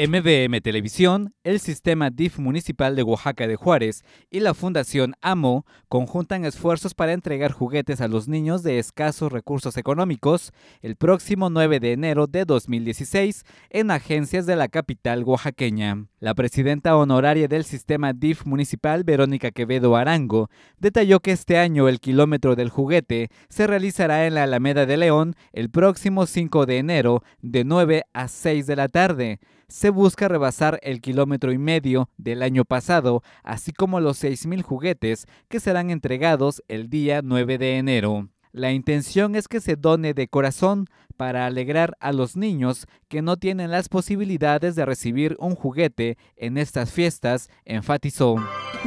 MBM Televisión, el Sistema DIF Municipal de Oaxaca de Juárez y la Fundación AMO conjuntan esfuerzos para entregar juguetes a los niños de escasos recursos económicos el próximo 9 de enero de 2016 en agencias de la capital oaxaqueña. La presidenta honoraria del sistema DIF municipal, Verónica Quevedo Arango, detalló que este año el kilómetro del juguete se realizará en la Alameda de León el próximo 5 de enero de 9 a 6 de la tarde. Se busca rebasar el kilómetro y medio del año pasado, así como los 6.000 juguetes que serán entregados el día 9 de enero. La intención es que se done de corazón para alegrar a los niños que no tienen las posibilidades de recibir un juguete en estas fiestas, enfatizó.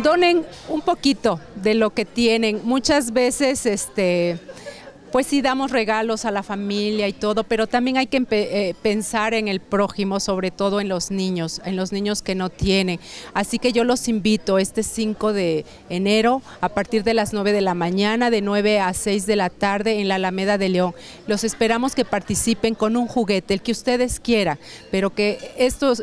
Donen un poquito de lo que tienen. Muchas veces este pues sí damos regalos a la familia y todo, pero también hay que eh, pensar en el prójimo, sobre todo en los niños, en los niños que no tienen. Así que yo los invito este 5 de enero a partir de las 9 de la mañana, de 9 a 6 de la tarde en la Alameda de León. Los esperamos que participen con un juguete, el que ustedes quieran, pero que esto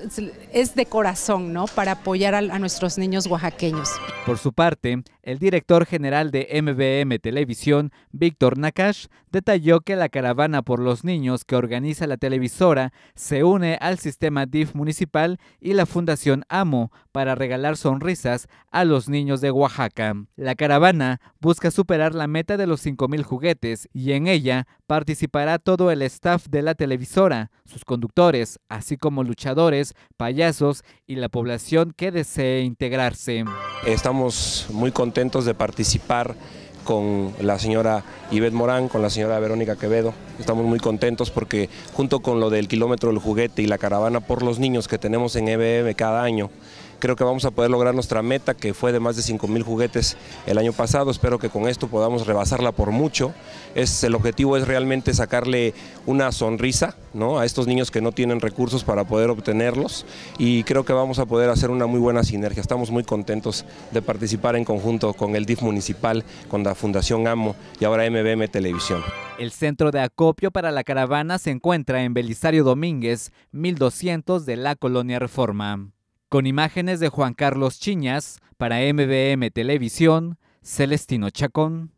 es de corazón, ¿no? Para apoyar a nuestros niños oaxaqueños. Por su parte, el director general de MBM Televisión, Víctor Nakash, detalló que la caravana por los niños que organiza la televisora se une al sistema DIF municipal y la Fundación AMO para regalar sonrisas a los niños de Oaxaca. La caravana busca superar la meta de los 5.000 juguetes y en ella participará todo el staff de la televisora, sus conductores, así como luchadores, payasos y la población que desee integrarse. Estamos muy contentos de participar con la señora Ivette Morán, con la señora Verónica Quevedo. Estamos muy contentos porque junto con lo del kilómetro del juguete y la caravana por los niños que tenemos en EBM cada año, Creo que vamos a poder lograr nuestra meta que fue de más de 5.000 juguetes el año pasado. Espero que con esto podamos rebasarla por mucho. Es, el objetivo es realmente sacarle una sonrisa ¿no? a estos niños que no tienen recursos para poder obtenerlos y creo que vamos a poder hacer una muy buena sinergia. Estamos muy contentos de participar en conjunto con el DIF municipal, con la Fundación AMO y ahora MBM Televisión. El centro de acopio para la caravana se encuentra en Belisario Domínguez, 1200 de la Colonia Reforma. Con imágenes de Juan Carlos Chiñas para MBM Televisión, Celestino Chacón.